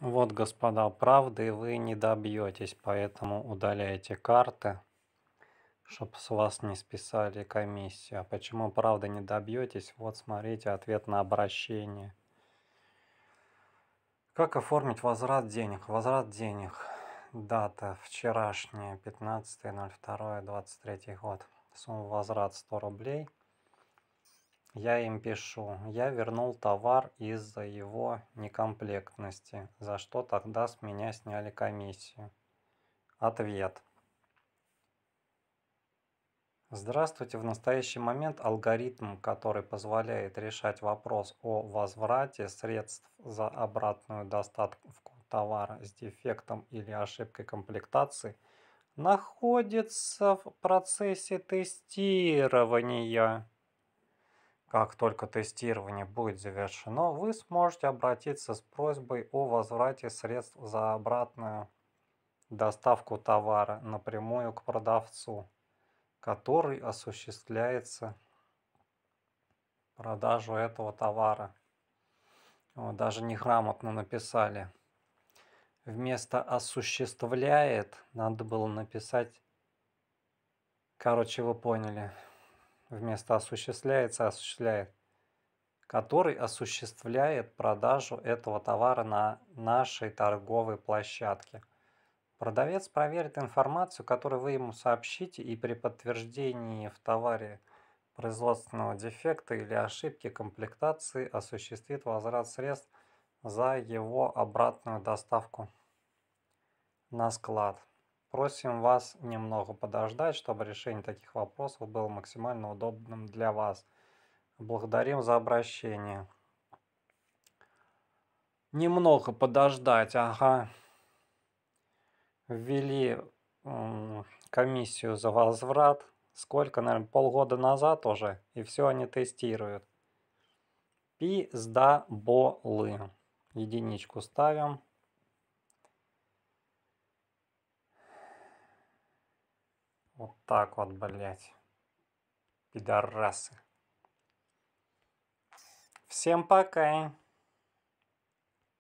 Вот, господа, правды вы не добьетесь, поэтому удаляйте карты, чтобы с вас не списали комиссию. А почему правды не добьетесь? Вот, смотрите, ответ на обращение. Как оформить возврат денег? Возврат денег. Дата вчерашняя, 15.02.23 год. Сумма возврат 100 рублей. Я им пишу, я вернул товар из-за его некомплектности, за что тогда с меня сняли комиссию. Ответ. Здравствуйте! В настоящий момент алгоритм, который позволяет решать вопрос о возврате средств за обратную доставку товара с дефектом или ошибкой комплектации, находится в процессе тестирования. Как только тестирование будет завершено, вы сможете обратиться с просьбой о возврате средств за обратную доставку товара напрямую к продавцу, который осуществляется продажу этого товара. Вот, даже неграмотно написали. Вместо осуществляет надо было написать... Короче, вы поняли вместо осуществляется осуществляет, который осуществляет продажу этого товара на нашей торговой площадке. Продавец проверит информацию, которую вы ему сообщите, и при подтверждении в товаре производственного дефекта или ошибки комплектации осуществит возврат средств за его обратную доставку на склад. Просим вас немного подождать, чтобы решение таких вопросов было максимально удобным для вас. Благодарим за обращение. Немного подождать, ага. Ввели комиссию за возврат. Сколько, наверное, полгода назад уже. И все они тестируют. болы. Единичку ставим. Вот так вот, блядь. Пидорасы. Всем пока.